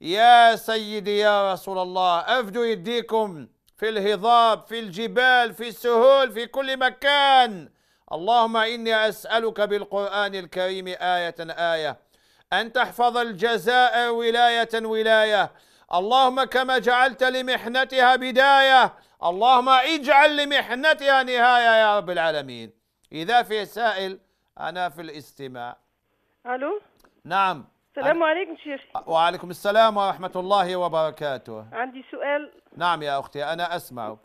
يا سيدي يا رسول الله افدوا يديكم في الهضاب في الجبال في السهول في كل مكان اللهم إني أسألك بالقرآن الكريم آية آية أن تحفظ الجزائر ولاية ولاية اللهم كما جعلت لمحنتها بداية اللهم اجعل لمحنتها نهاية يا رب العالمين إذا في سائل أنا في الاستماع ألو نعم السلام عليكم شيخ وعليكم السلام ورحمة الله وبركاته عندي سؤال نعم يا أختي أنا أسمعك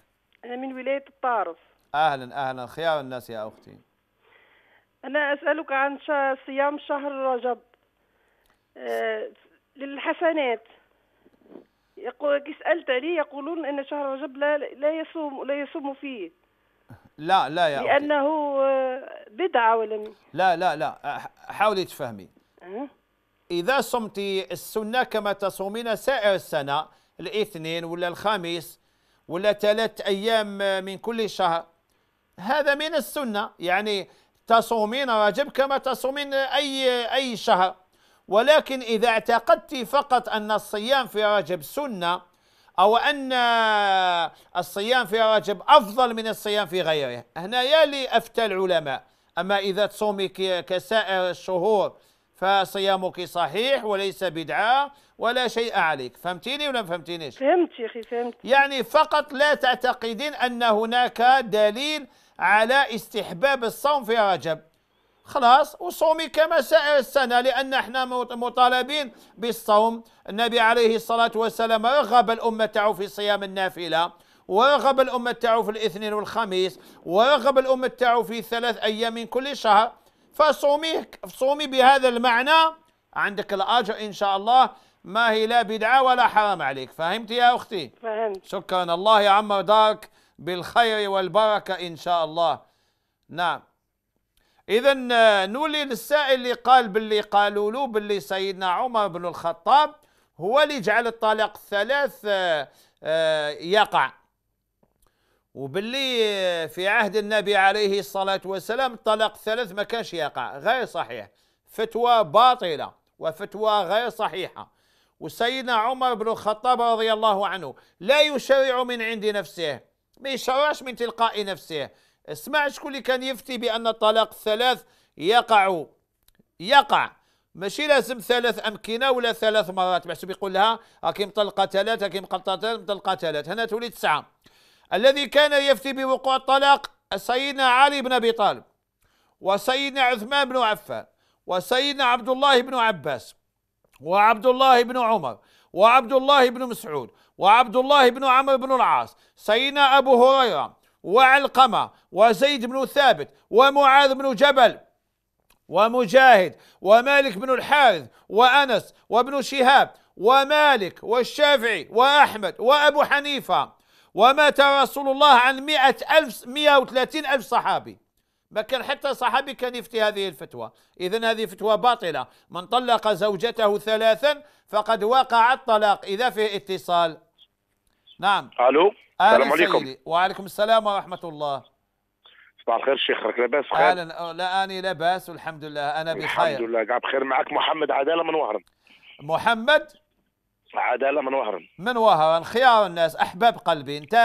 أنا من ولاية الطارف أهلا أهلا خيار الناس يا أختي أنا أسألك عن صيام شهر رجب آه، للحسنات يقول سألت لي يقولون أن شهر رجب لا, لا يصوم لا يصوم فيه لا لا يا لأنه آه، بدعة ولا لا لا لا حاولي تفهمي أه؟ إذا صمتي السنة كما تصومين سائر السنة الاثنين ولا الخميس ولا ثلاث أيام من كل شهر هذا من السنة يعني تصومين رجب كما تصومين أي أي شهر ولكن إذا اعتقدت فقط أن الصيام في رجب سنة أو أن الصيام في رجب أفضل من الصيام في غيره هنا يلي أفتى العلماء أما إذا تصومي كسائر الشهور فصيامك صحيح وليس بدعة ولا شيء عليك فهمتيني ولا ما فهمتينيش فهمت يا أخي فهمت يعني فقط لا تعتقدين أن هناك دليل على استحباب الصوم في رجب خلاص وصومي كما سائر السنة لأن احنا مطالبين بالصوم النبي عليه الصلاة والسلام رغب الأمة تعو في صيام النافلة ورغب الأمة تعو في الاثنين والخميس ورغب الأمة تعو في ثلاث أيام من كل شهر فصومي صومي بهذا المعنى عندك الأجر إن شاء الله ما هي لا بدعة ولا حرام عليك فهمت يا أختي فهمت شكرا الله يعمر دارك بالخير والبركة إن شاء الله نعم إذا آه، نولي للسائل اللي قال باللي قالوا له باللي سيدنا عمر بن الخطاب هو اللي جعل الطلاق الثلاث آه، آه، يقع وباللي في عهد النبي عليه الصلاة والسلام الطلاق الثلاث ما كانش يقع غير صحيح فتوى باطلة وفتوى غير صحيحة وسيدنا عمر بن الخطاب رضي الله عنه لا يشرع من عند نفسه ما يشرعش من تلقاء نفسه اسمع شكون اللي كان يفتي بأن الطلاق الثلاث يقع يقع ماشي لازم ثلاث امكنه ولا ثلاث مرات بحسب يقول لها أكيم مطلقه ثلاث أكيم طلقة ثلاث هنا تولي تسعه الذي كان يفتي بوقوع الطلاق سيدنا علي بن أبي طالب وسيدنا عثمان بن عفان وسيدنا عبد الله بن عباس وعبد الله بن عمر وعبد الله بن مسعود وعبد الله بن عمرو بن العاص سيدنا أبو هريرة وعلقمة وزيد بن ثابت ومعاذ بن جبل ومجاهد ومالك بن الحارث وأنس وابن شهاب ومالك والشافعي وأحمد وأبو حنيفة ومات رسول الله عن مئة ألف مئة وثلاثين ألف صحابي ما كان حتى صحابي كان يفتي هذه الفتوى إذا هذه فتوى باطلة من طلق زوجته ثلاثا فقد وقع الطلاق إذا فيه اتصال نعم ألو السلام عليكم وعليكم السلام ورحمة الله صباح الخير شيخ راك لاباس خير اهلا لا اني لاباس والحمد لله انا بخير الحمد لله قاعد بخير معك محمد عداله من وهران محمد عداله من وهران من وهران خيار الناس احباب قلبي انت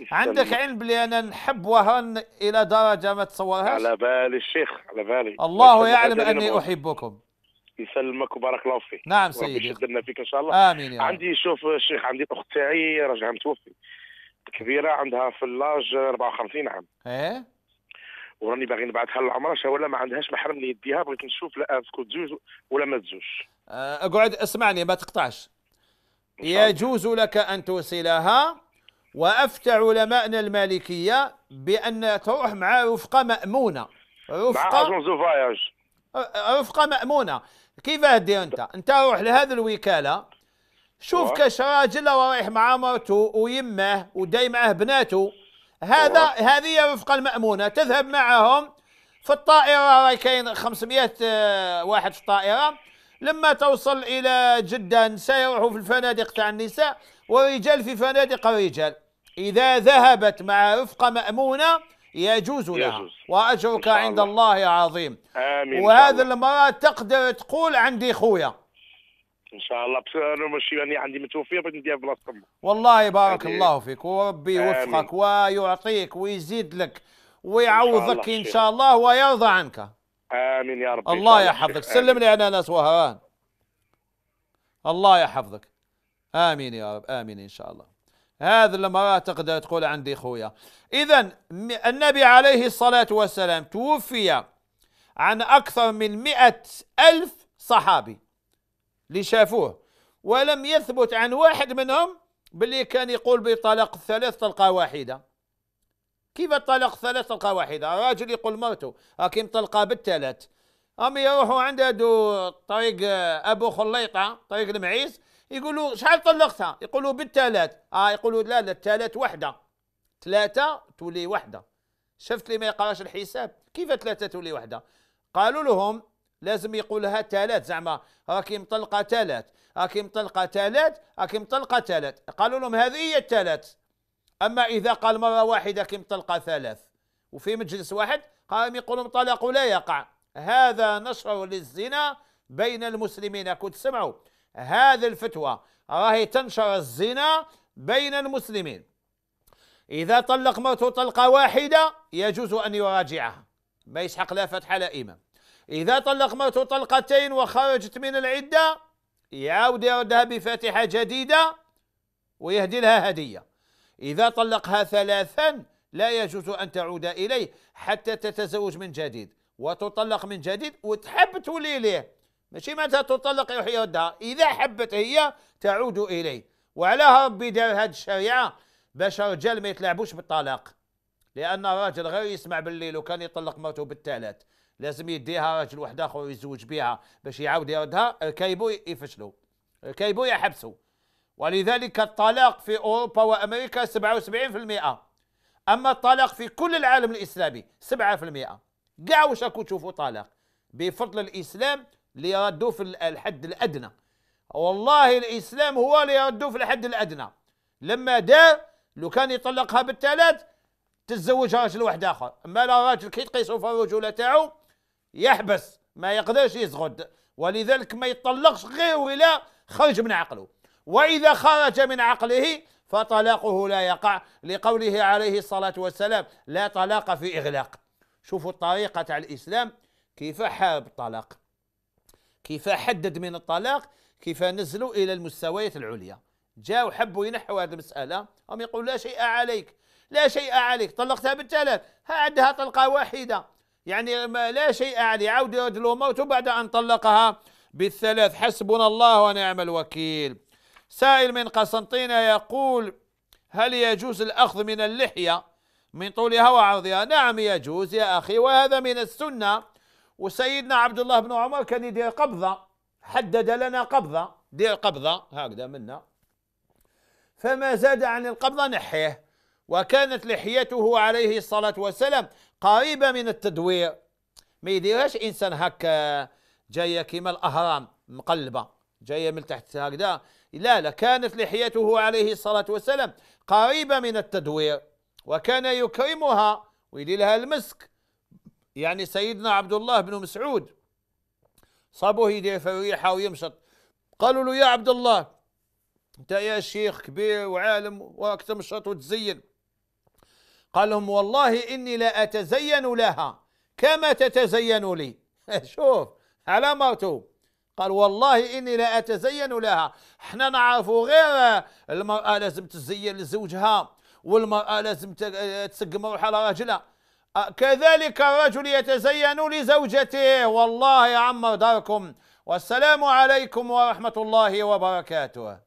عندك علم بلي انا نحب وهران الى درجه ما تصورهاش على بالي الشيخ على بالي الله يعلم اني احبكم يسلمك وبارك الله فيك نعم سيدي يشدنا فيك ان شاء الله امين يا رب. عندي شوف الشيخ عندي اخت تاعي راجعه متوفي كبيره عندها في اللاج 54 عام ايه وراني باغي نبعثها للعمرشه ولا ما عندهاش محرم يديها بغيت نشوف لا تكون تزوج ولا ما تزوج آه، اقعد اسمعني ما تقطعش يجوز لك أن توصلها وأفتى علماءنا المالكية بأن تروح مع رفقة مأمونة رفقة مع رفقة مأمونة كيف دير أنت أنت روح لهذه الوكالة شوف كاش راجل رايح مع مرته ويمه وداي معه بناته هذا هذه هي الرفقة المأمونة تذهب معهم في الطائرة راي كاين 500 آه، واحد في الطائرة لما توصل إلى جدة النساء يروحوا في الفنادق تاع النساء ورجال في فنادق الرجال إذا ذهبت مع رفقة مأمونة يجوز لها يجوز. وأجرك عند الله عظيم آمين وهذه المرأة تقدر تقول عندي خويا ان شاء الله بس انا ماشي يعني عندي متوفيه بغيت نديها في بلاصه والله بارك آمين. الله فيك وربي يوفقك ويعطيك ويزيد لك ويعوضك ان شاء الله, إن شاء الله ويرضى عنك امين يا رب الله يحفظك سلم لي انا ناس وهران الله يحفظك امين يا رب امين ان شاء الله هذا لما تقدر تقول عندي خويا اذا النبي عليه الصلاه والسلام توفي عن اكثر من مئة الف صحابي اللي شافوه ولم يثبت عن واحد منهم باللي كان يقول بطلاق ثلاث طلقه واحده كيف الطلاق ثلاث طلقه واحده راجل يقول مرته راكي مطلقه بالثلاث هم يروحوا عند هادو طريق آه، ابو خليطه طريق المعيز يقولوا شحال طلقتها يقولوا بالثلاث اه يقولوا لا لا الثلاث وحده ثلاثه تولي وحده شفت اللي ما يقراش الحساب كيف ثلاثه تولي وحده قالوا لهم لازم يقولها ثلاث زعما راكي مطلقه ثلاث راكي مطلقه ثلاث راكي مطلقه ثلاث قالوا لهم هذه هي الثلاث أما إذا قال مرة واحدة كم طلقة ثلاث وفي مجلس واحد قام يقول طلاق لا يقع هذا نشر للزنا بين المسلمين كنت سمعوا هذه الفتوى راهي تنشر الزنا بين المسلمين إذا طلق مرته طلقة واحدة يجوز أن يراجعها ما يسحق لا فتح لا إمام إذا طلق مرته طلقتين وخرجت من العدة يعاود يردها بفاتحة جديدة ويهدي لها هدية إذا طلقها ثلاثا لا يجوز أن تعود إليه حتى تتزوج من جديد وتطلق من جديد وتحب تولي ليه ماشي متى تطلق يروح ودها إذا حبت هي تعود إليه وعلى ربي دار هذه الشريعة باش الرجال ما يتلعبوش بالطلاق لأن الراجل غير يسمع بالليل لو كان يطلق مرته بالثلاث لازم يديها راجل واحد آخر يزوج بها باش يعاود يردها ركايبو يفشلوا ركايبو يحبسوا ولذلك الطلاق في أوروبا وأمريكا 77% أما الطلاق في كل العالم الإسلامي 7% كاع واش راكم تشوفوا طلاق بفضل الإسلام اللي يردوا في الحد الأدنى والله الإسلام هو اللي يردوا في الحد الأدنى لما دار لو كان يطلقها بالثلاث تتزوج راجل واحد آخر أما لا راجل كي تقيسوا في الرجولة تاعو يحبس ما يقدرش يزغد ولذلك ما يطلقش غير ولا خرج من عقله وإذا خرج من عقله فطلاقه لا يقع لقوله عليه الصلاة والسلام لا طلاق في إغلاق شوفوا الطريقة تاع الإسلام كيف حارب الطلاق كيف حدد من الطلاق كيف نزلوا إلى المستويات العليا جاوا حبوا ينحوا هذه المسألة هم يقول لا شيء عليك لا شيء عليك طلقتها بالثلاث ها عندها طلقة واحدة يعني ما لا شيء عليه عاود الموت بعد أن طلقها بالثلاث حسبنا الله ونعم الوكيل سائل من قسنطينة يقول هل يجوز الأخذ من اللحية من طولها وعرضها نعم يجوز يا أخي وهذا من السنة وسيدنا عبد الله بن عمر كان يدير قبضة حدد لنا قبضة دير قبضة هكذا منا فما زاد عن القبضة نحيه وكانت لحيته عليه الصلاة والسلام قريبة من التدوير ما يديرهاش إنسان هكا جاية كيما الأهرام مقلبة جايه من تحت هكذا لا لا كانت لحيته عليه الصلاه والسلام قريبه من التدوير وكان يكرمها ويدي لها المسك يعني سيدنا عبد الله بن مسعود صابوه يدير في الريحه ويمشط قالوا له يا عبد الله انت يا شيخ كبير وعالم وراك تمشط وتزين قال لهم والله اني لا اتزين لها كما تتزين لي شوف على مرته قال والله اني لا اتزين لها حنا نعرفوا غير المراه لازم تزين لزوجها والمراه لازم تسقم روحها لراجلها أه، كذلك الرجل يتزين لزوجته والله يعمر داركم والسلام عليكم ورحمه الله وبركاته